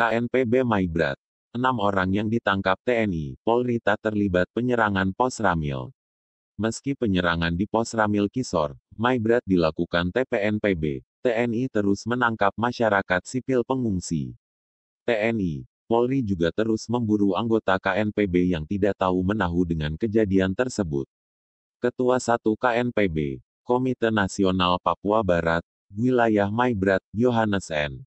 KNPB Maibrat. Enam orang yang ditangkap TNI, Polri tak terlibat penyerangan pos Ramil. Meski penyerangan di pos Ramil Kisor, Maibrat dilakukan TPNPB, TNI terus menangkap masyarakat sipil pengungsi. TNI, Polri juga terus memburu anggota KNPB yang tidak tahu menahu dengan kejadian tersebut. Ketua 1 KNPB, Komite Nasional Papua Barat, Wilayah Maibrat, Yohanes N.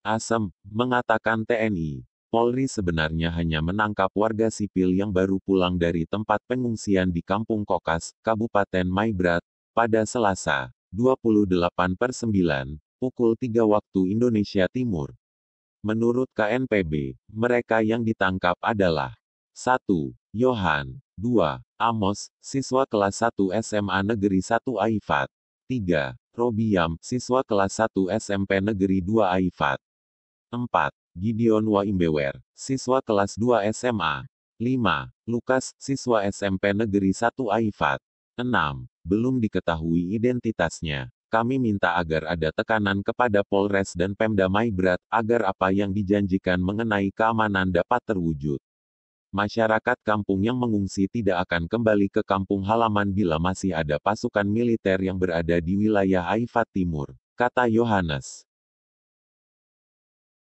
Asem, mengatakan TNI, Polri sebenarnya hanya menangkap warga sipil yang baru pulang dari tempat pengungsian di Kampung Kokas, Kabupaten Maibrat, pada Selasa, 28 per 9, pukul 3 waktu Indonesia Timur. Menurut KNPB, mereka yang ditangkap adalah 1. Yohan, 2. Amos, siswa kelas 1 SMA Negeri 1 Aifat. 3. Robiam, siswa kelas 1 SMP Negeri 2 Aifat. 4. Gideon Waimbewer, siswa kelas 2 SMA. 5. Lukas, siswa SMP Negeri 1 Aifat. 6. Belum diketahui identitasnya. Kami minta agar ada tekanan kepada Polres dan Pemda Maibrat, agar apa yang dijanjikan mengenai keamanan dapat terwujud masyarakat kampung yang mengungsi tidak akan kembali ke kampung halaman bila masih ada pasukan militer yang berada di wilayah Haifa Timur, kata Yohanes.